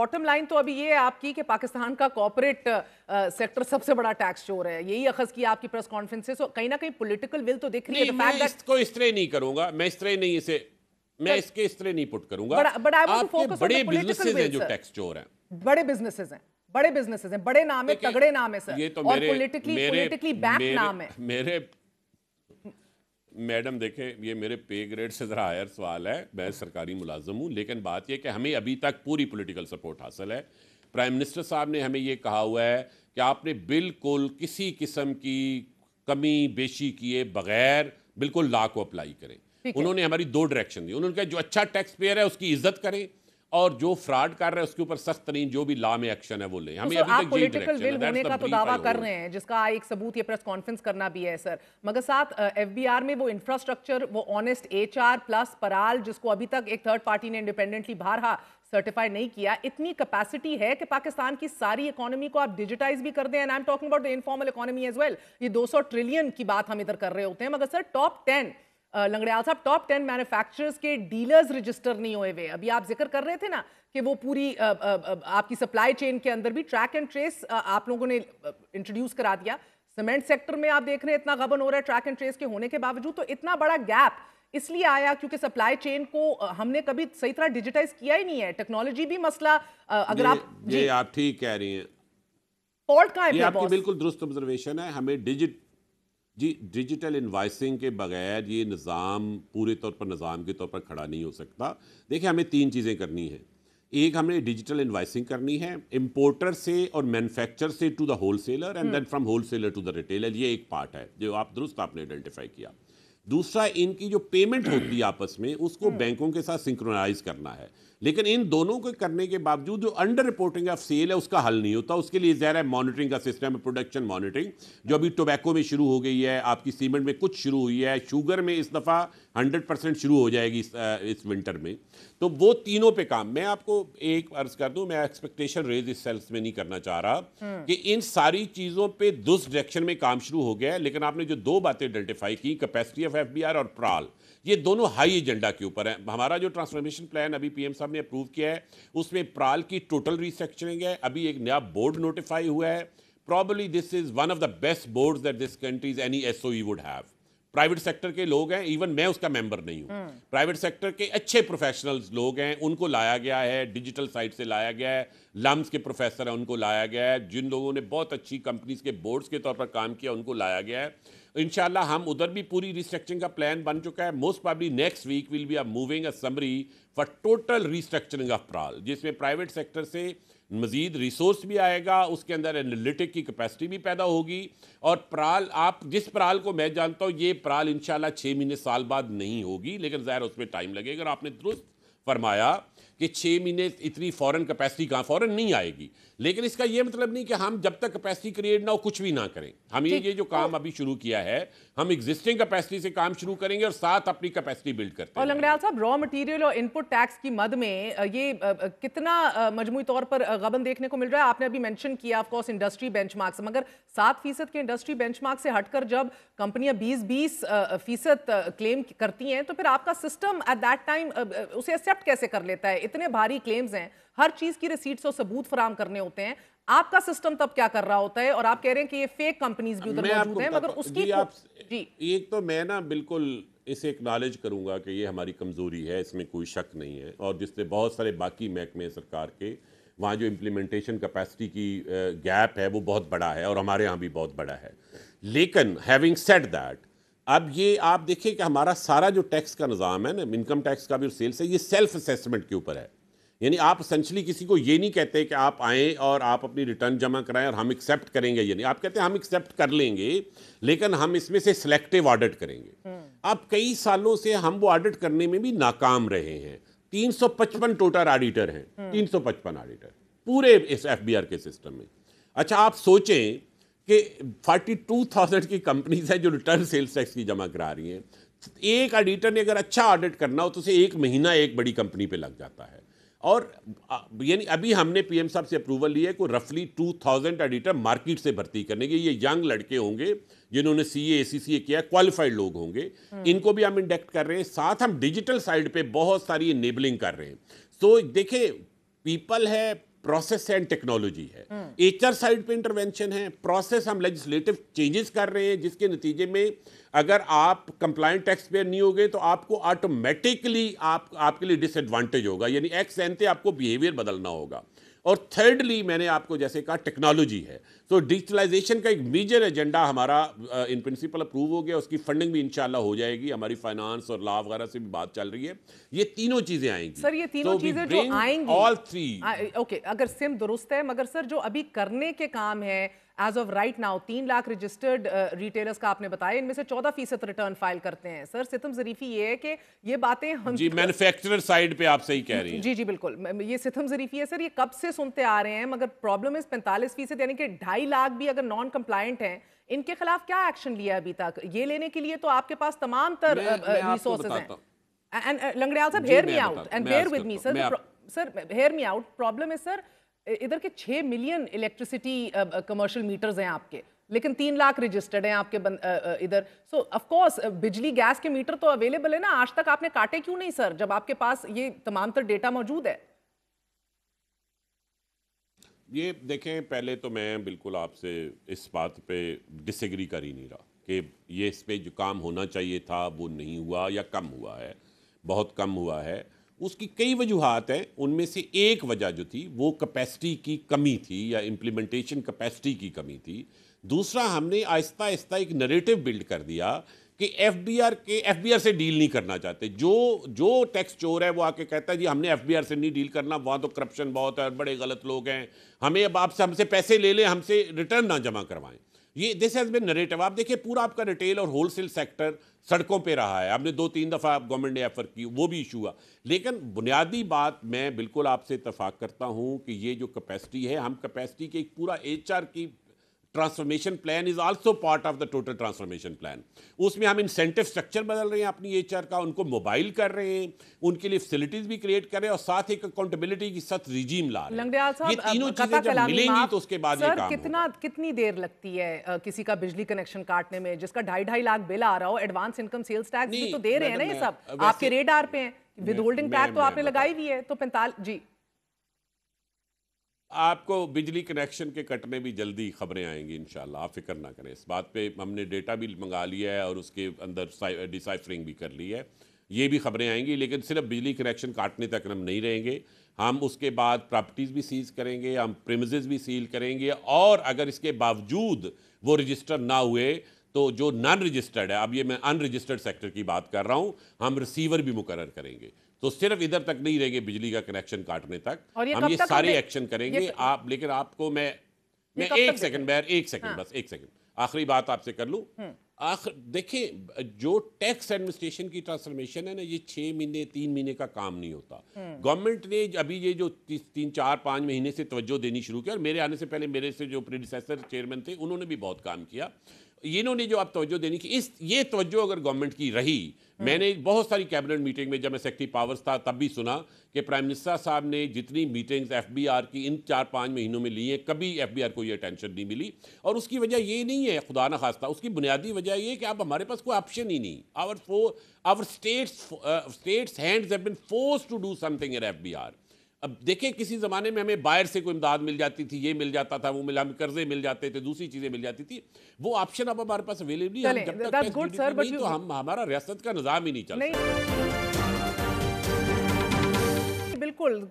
Bottom line तो अभी ये है आपकी कि पाकिस्तान का कॉपोरेट सेक्टर सबसे बड़ा टैक्स चोर है यही अखज की आपकी प्रेस कॉन्फ्रेंस से कहीं ना कहीं पोलिटिकल विल तो दिख रही है मैं इसको इस तरह नहीं करूंगा मैं इस तरह नहीं इसे मैं इसके इस तरह नहीं पुट करूंगा बड़े बिजनेसेस हैं जो टैक्स चोर हैं बड़े बिजनेसेस हैं बड़े बिजनेसेस हैं बड़े नाम है तगड़े नाम है सर ये तो मेरे और पॉलिटिकली पॉलिटिकली बैक नाम है मेरे मैडम देखें ये मेरे पे ग्रेड से ज़रा हायर सवाल है मैं सरकारी मुलाजम हूँ लेकिन बात यह कि हमें अभी तक पूरी पोलिटिकल सपोर्ट हासिल है प्राइम मिनिस्टर साहब ने हमें ये कहा हुआ है कि आपने बिल्कुल किसी किस्म की कमी बेशी किए बगैर बिल्कुल ला को अप्लाई करें उन्होंने हमारी दो डायरेक्शन दी उन्होंने कहा जो अच्छा टैक्स पेयर है उसकी इज्जत करें और जो फ्रॉड कर रहे हैं उसके ऊपर सख्त तरीन जो भी लॉ में एक्शन है वो लें हमें तो अभी तक पॉलिटिकल विल होने का तो दावा कर रहे हैं जिसका एक सबूत ये प्रेस कॉन्फ्रेंस करना भी है सर मगर साथ एफबीआर में वो इंफ्रास्ट्रक्चर वो ऑनेस्ट एचआर प्लस पराल जिसको अभी तक एक थर्ड पार्टी ने इंडिपेंडेंटली बारहा सर्टिफाई नहीं किया इतनी कैपेसिटी है कि पाकिस्तान की सारी इकोनॉमी को आप डिजिटाइज भी कर दें and I am talking about the informal economy as well ये 200 ट्रिलियन की बात हम इधर कर रहे होते हैं मगर सर टॉप टेन लंगड़ियाल साहब टॉप टेन मैन्युफैक्चरर्स के डीलर्स रजिस्टर नहीं हुए हुए अभी आप जिक्र कर रहे थे ना कि वो पूरी आ, आ, आ, आपकी सप्लाई चेन के अंदर भी ट्रैक एंड ट्रेस आप लोगों ने इंट्रोड्यूस करा दिया सीमेंट सेक्टर में आप देख रहे हैं इतना गबन हो रहा है ट्रैक एंड ट्रेस के होने के बावजूद तो इतना बड़ा गैप इसलिए आया क्योंकि सप्लाई चेन को हमने कभी सही तरह डिजिटाइज किया ही नहीं है टेक्नोलॉजी भी मसला अगर आप ये आप ठीक कह रही हैं फॉल्ट कहाँ है आपकी बिल्कुल दुरुस्त ऑब्जर्वेशन है हमें डिजिट जी डिजिटल इन्वाइसिंग के बगैर ये निज़ाम पूरे तौर पर निज़ाम के तौर पर खड़ा नहीं हो सकता देखिए हमें तीन चीज़ें करनी हैं एक हमने डिजिटल इन्वाइसिंग करनी है इम्पोर्टर से और मैन्युफैक्चर से to the whole seller and then from whole seller to the retailer ये एक पार्ट है जो आप दुरुस्त आपने आइडेंटिफाई किया दूसरा इनकी जो पेमेंट होती है आपस में उसको हम्म। बैंकों के साथ सिंक्रोनाइज करना है लेकिन इन दोनों को करने के बावजूद जो अंडर रिपोर्टिंग ऑफ सेल है उसका हल नहीं होता उसके लिए ज़रा मॉनिटरिंग का सिस्टम है प्रोडक्शन मॉनिटरिंग जो अभी टोबैको में शुरू हो गई है आपकी सीमेंट में कुछ शुरू हुई है शुगर में इस दफ़ा हंड्रेड परसेंट शुरू हो जाएगी इस, इस विंटर में तो वो तीनों पे काम मैं आपको एक अर्ज कर दूं मैं एक्सपेक्टेशन रेज इस सेल्स में नहीं करना चाह रहा हम्म। कि इन सारी चीज़ों पे दुस डायरेक्शन में काम शुरू हो गया है लेकिन आपने जो दो बातें आइडेंटिफाई की कैपेसिटी ऑफ एफ और प्राल ये दोनों हाई एजेंडा के ऊपर है हमारा जो ट्रांसफॉर्मेशन प्लान अभी पीएम साहब ने अप्रूव किया है उसमें प्राल की टोटल रिसेक्शनिंग है अभी एक नया बोर्ड नोटिफाई हुआ है probably this is one of the best board that this countries any S would have private sector के लोग हैं इवन मैं उसका मेंबर नहीं हूँ प्राइवेट हम्म। सेक्टर के अच्छे प्रोफेशनल्स लोग हैं उनको लाया गया है डिजिटल साइड से लाया गया है लम्स के प्रोफेसर हैं उनको लाया गया है जिन लोगों ने बहुत अच्छी कंपनीज के बोर्ड्स के तौर पर काम किया उनको लाया गया है इनशाला हम उधर भी पूरी रिस्ट्रक्चरिंग का प्लान बन चुका है most probably next week will be are moving a summary for total restructuring of प्राल जिसमें प्राइवेट सेक्टर से मज़ीद रिसोर्स भी आएगा उसके अंदर एनालिटिक की कैपेसिटी भी पैदा होगी और पराल आप जिस पराल को मैं जानता हूँ ये पराल इन छः महीने साल बाद नहीं होगी लेकिन ज़ाहिर उसमें टाइम लगेगा और आपने दुरुस्त फरमाया कि छः महीने इतनी फॉरेन कैपेसिटी कहाँ फॉरेन नहीं आएगी लेकिन इसका ये मतलब नहीं कि हम जब तक कैपेसिटी क्रिएट ना हो कुछ भी ना करें हम ये ये जो काम अभी शुरू किया है हम एग्जिस्टिंग कैपेसिटी से काम शुरू करेंगे और साथ अपनी कैपेसिटी बिल्ड करते हैं और लंगड़ियाल साहब रॉ मटेरियल और इनपुट टैक्स की मद में ये कितना मजमू तौर पर गबन देखने को मिल रहा है आपने अभी मैंशन किया ऑफकोर्स इंडस्ट्री बेंच मगर सात फीसद के इंडस्ट्री बेंच से हटकर जब कंपनियाँ बीस बीस फीसद क्लेम करती हैं तो फिर आपका सिस्टम एट दैट टाइम उसे एक्सेप्ट कैसे कर लेता है इतने भारी क्लेम्स हैं हर चीज की रिसीट्स और सबूत फराम करने होते हैं आपका सिस्टम तब क्या कर रहा होता है और आप कह रहे हैं कि ये फेक कंपनीज भी उधर मौजूद हैं मगर उसकी जी आप जी एक तो मैं ना बिल्कुल इसे एक्नॉलेज करूंगा कि ये हमारी कमज़ोरी है इसमें कोई शक नहीं है और जिससे बहुत सारे बाकी महकमे सरकार के वहाँ जो इम्प्लीमेंटेशन कैपेसिटी की गैप है वो बहुत बड़ा है और हमारे यहाँ भी बहुत बड़ा है लेकिन हैविंग सेट दैट अब ये आप देखिए कि हमारा सारा जो टैक्स का निज़ाम है ना इनकम टैक्स का भी और सेल्स से, है ये सेल्फ असेसमेंट के ऊपर है यानी आप असेंशली किसी को ये नहीं कहते कि आप आएँ और आप अपनी रिटर्न जमा कराएं और हम एक्सेप्ट करेंगे ये नहीं आप कहते हैं हम एक्सेप्ट कर लेंगे लेकिन हम इसमें से सिलेक्टिव ऑडिट करेंगे हम्म। अब कई सालों से हम वो ऑडिट करने में भी नाकाम रहे हैं 355 टोटल ऑडिटर हैं 355 हम्म। ऑडिटर पूरे इस आर के सिस्टम में अच्छा आप सोचें कि 42,000 की कंपनीज हैं जो रिटर्न सेल्स टैक्स की जमा करा रही हैं एक ऑडिटर ने अगर अच्छा ऑडिट करना हो तो उसे एक महीना एक बड़ी कंपनी पे लग जाता है और यानी अभी हमने पीएम साहब से अप्रूवल लिया है को रफली 2000 ऑडिटर मार्केट से भर्ती करने के ये यंग लड़के होंगे जिन्होंने सी ए सी सी ए किया क्वालिफाइड लोग होंगे हम्म। इनको भी हम इंडेक्ट कर रहे हैं साथ हम डिजिटल साइड पे बहुत सारी इनेबलिंग कर रहे हैं तो देखें पीपल है प्रोसेस एंड टेक्नोलॉजी है एचआर साइड पे इंटरवेंशन है प्रोसेस हम लेजिस्लेटिव चेंजेस कर रहे हैं जिसके नतीजे में अगर आप कंप्लाइंट टैक्स पेयर नहीं हो गए तो आपको ऑटोमेटिकली आप आपके लिए डिसएडवांटेज होगा यानी एक्स एन आपको बिहेवियर बदलना होगा और थर्डली मैंने आपको जैसे कहा टेक्नोलॉजी है तो डिजिटलाइजेशन का एक मेजर एजेंडा हमारा इन प्रिंसिपल अप्रूव हो गया उसकी फंडिंग भी इंशाल्लाह हो जाएगी हमारी फाइनेंस और लॉ वगैरह से भी बात चल रही है ये तीनों चीज़ें आएंगी सर ये तीनों so चीज़ें जो आएंगी ऑल थ्री ओके अगर सिम दुरुस्त है मगर सर जो अभी करने के काम है एज ऑफ राइट नाउ तीन लाख रजिस्टर्ड रिटेलर्स uh, का आपने बताया इनमें से चौदह फीसद रिटर्न फाइल करते हैं सर सितम जरीफी ये है कि ये बातें हम जी मैन्युफैक्चरर साइड पे आप सही कह रही हैं जी जी बिल्कुल ये सितम जरीफी है सर ये कब से सुनते आ रहे हैं मगर प्रॉब्लम इस पैंतालीस फीसद यानी कि ढाई लाख भी अगर नॉन कंप्लाइंट हैं इनके खिलाफ क्या एक्शन लिया अभी तक ये लेने के लिए तो आपके पास तमाम तर रिसोर्सेज हैं एंड लंगड़ियाल साहब hear me out and hear with me sir sir hear me out problem is sir इधर के छः मिलियन इलेक्ट्रिसिटी कमर्शियल मीटर्स हैं आपके लेकिन तीन लाख रजिस्टर्ड हैं आपके बन, आ, इधर सो so, ऑफकोर्स बिजली गैस के मीटर तो अवेलेबल है ना आज तक आपने काटे क्यों नहीं सर जब आपके पास ये तमाम तर डेटा मौजूद है ये देखें पहले तो मैं बिल्कुल आपसे इस बात पे डिसएग्री कर ही नहीं रहा कि ये इस पर जो काम होना चाहिए था वो नहीं हुआ या कम हुआ है बहुत कम हुआ है उसकी कई वजूहत हैं उनमें से एक वजह जो थी वो कैपेसिटी की कमी थी या इम्प्लीमेंटेशन कैपेसिटी की कमी थी दूसरा हमने आहिस्ता आहिस्ता एक नरेटिव बिल्ड कर दिया कि एफ बी आर के एफ बी आर से डील नहीं करना चाहते जो जो टैक्स चोर है वो आके कहता है जी हमने एफ बी आर से नहीं डील करना वहाँ तो करप्शन बहुत है बड़े गलत लोग हैं हमें अब आपसे हमसे पैसे ले लें हमसे रिटर्न ना जमा करवाएं ये दिस हैज़ बिन नरेटिव आप देखिए पूरा आपका रिटेल और होलसेल सेक्टर सड़कों पे रहा है आपने दो तीन दफ़ा आप गवर्नमेंट ने एफर की वो भी इशू हुआ लेकिन बुनियादी बात मैं बिल्कुल आपसे इतफाक़ करता हूँ कि ये जो कैपेसिटी है हम कैपेसिटी के एक पूरा एच की transformation plan is also part of the total transformation plan उसमें हम इंसेंटिव स्ट्रक्चर बदल रहे हैं अपनी एच का उनको मोबाइल कर रहे हैं उनके लिए फैसिलिटीज भी क्रिएट कर रहे हैं और साथ एक अकाउंटेबिलिटी की साथ रिजीम ला रहे हैं ये तीनों जब मिलेंगी तो उसके बाद ये काम कितना कितनी देर लगती है किसी का बिजली कनेक्शन काटने में जिसका ढाई ढाई लाख बिल आ रहा हो एडवांस इनकम सेल्स टैक्स तो दे रहे हैं ना ये सब आपके रेड आर पे है विद होल्डिंग टैक्स तो आपने लगाई हुई है तो पैंतालीस जी आपको बिजली कनेक्शन के कटने भी जल्दी खबरें आएंगी इन आप फिक्र ना करें इस बात पे हमने डेटा भी मंगा लिया है और उसके अंदर डिसाइफरिंग भी कर ली है ये भी खबरें आएंगी लेकिन सिर्फ बिजली कनेक्शन काटने तक हम नहीं रहेंगे हम उसके बाद प्रॉपर्टीज़ भी सीज करेंगे हम प्रेमजेज भी सील करेंगे और अगर इसके बावजूद वो रजिस्टर ना हुए तो जो नॉन रजिस्टर्ड है अब ये मैं अनरजिस्टर्ड सेक्टर की बात कर रहा हूँ हम रिसीवर भी मुकर करेंगे तो सिर्फ इधर तक नहीं रहेंगे बिजली का कनेक्शन काटने तक और ये हम ये सारे एक्शन करेंगे आप लेकिन आपको मैं मैं एक सेकंड बैर एक सेकंड बस एक सेकंड आखिरी बात आपसे कर लूँ हम्म। आखिर देखें जो टैक्स एडमिनिस्ट्रेशन की ट्रांसफॉर्मेशन है ना ये छः महीने तीन महीने का काम नहीं होता गवर्नमेंट हम्म। ने अभी ये जो ती, तीन चार पाँच महीने से तवज्जो देनी शुरू की और मेरे आने से पहले मेरे से जो प्रोडिसेसर चेयरमैन थे उन्होंने भी बहुत काम किया इन्होंने जो आप तोज्जो देनी कि इस ये तोज्जो अगर गवर्नमेंट की रही हाँ। मैंने बहुत सारी कैबिनेट मीटिंग में जब मैं सेक्रेटरी पावर्स था तब भी सुना कि प्राइम मिनिस्टर साहब ने जितनी मीटिंग्स एफबीआर की इन चार पाँच महीनों में ली हैं कभी एफबीआर को ये अटेंशन नहीं मिली और उसकी वजह ये नहीं है खुदा न खास्ता उसकी बुनियादी वजह ये कि अब हमारे पास कोई ऑप्शन ही नहीं our for our states states hands have been forced to do something in F अब देखें किसी ज़माने में हमें बाहर से कोई इमदाद मिल जाती थी ये मिल जाता था वो मिला हमें कर्जे मिल जाते थे दूसरी चीज़ें मिल जाती थी वो ऑप्शन अब हमारे पास अवेलेबल है जब तक सर नहीं तो हम हमारा रियासत का निज़ाम ही नहीं चल बिल्कुल